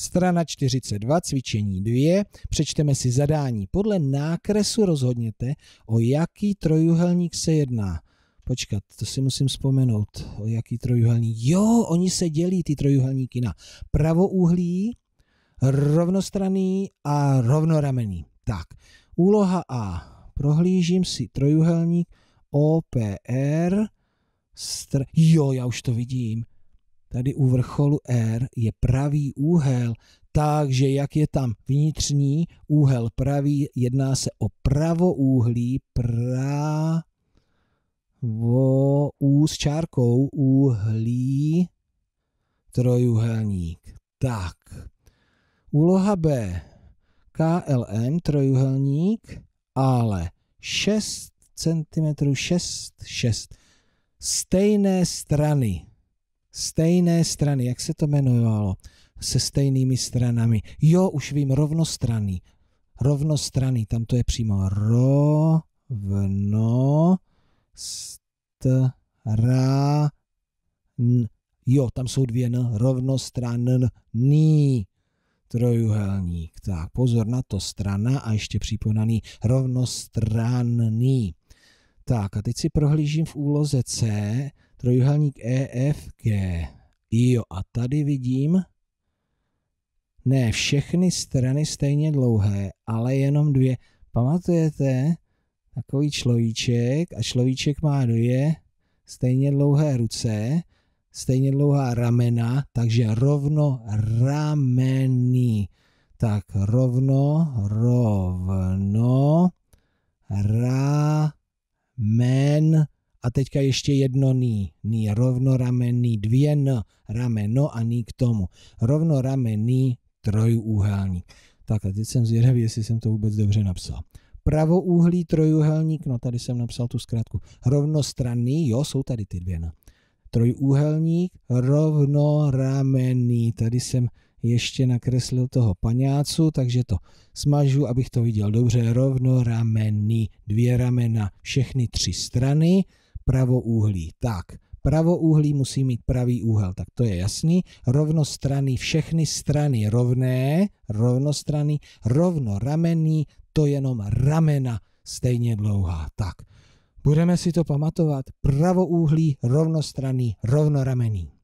Strana 42, cvičení 2, přečteme si zadání. Podle nákresu rozhodněte, o jaký trojuhelník se jedná. Počkat, to si musím vzpomenout, o jaký trojuhelník. Jo, oni se dělí ty trojuhelníky na pravouhlí, rovnostraný a rovnoramený. Tak, úloha A. Prohlížím si trojuhelník OPR. Str- jo, já už to vidím. Tady u vrcholu R je pravý úhel, takže jak je tam vnitřní úhel pravý, jedná se o pravoúhlí, pravou s čárkou, úhlí, trojuhelník. Tak, úloha B, KLM, trojuhelník, ale 6 cm, 6, 6, stejné strany stejné strany, jak se to jmenovalo, se stejnými stranami. Jo, už vím, rovnostraný. Rovnostraný, tam to je přímo rovno stran. Jo, tam jsou dvě n, rovnostranný trojuhelník. Tak, pozor na to, strana a ještě připojený rovnostranný. Tak a teď si prohlížím v úloze C trojuhelník EFG. Jo, a tady vidím ne všechny strany stejně dlouhé, ale jenom dvě. Pamatujete takový človíček a človíček má dvě stejně dlouhé ruce, stejně dlouhá ramena, takže rovno ramený. Tak rovno, rovno, ra, a teďka ještě jedno ní, ní rovnoramenný, dvě n, rameno a ní k tomu. Rovnoramenný trojúhelník. Tak a teď jsem zvědavý, jestli jsem to vůbec dobře napsal. Pravouhlý trojúhelník, no tady jsem napsal tu zkrátku. Rovnostranný, jo, jsou tady ty dvě n. Trojúhelník, rovnoramenný, tady jsem ještě nakreslil toho paňácu, takže to smažu, abych to viděl dobře, rovnoramenný, dvě ramena, všechny tři strany, pravouhlý. Tak, pravouhlý musí mít pravý úhel, tak to je jasný. Rovnostrany, všechny strany rovné, rovnostrany, rovnoramenný, to jenom ramena stejně dlouhá. Tak, budeme si to pamatovat. Pravouhlý, rovnostranný rovnoramený.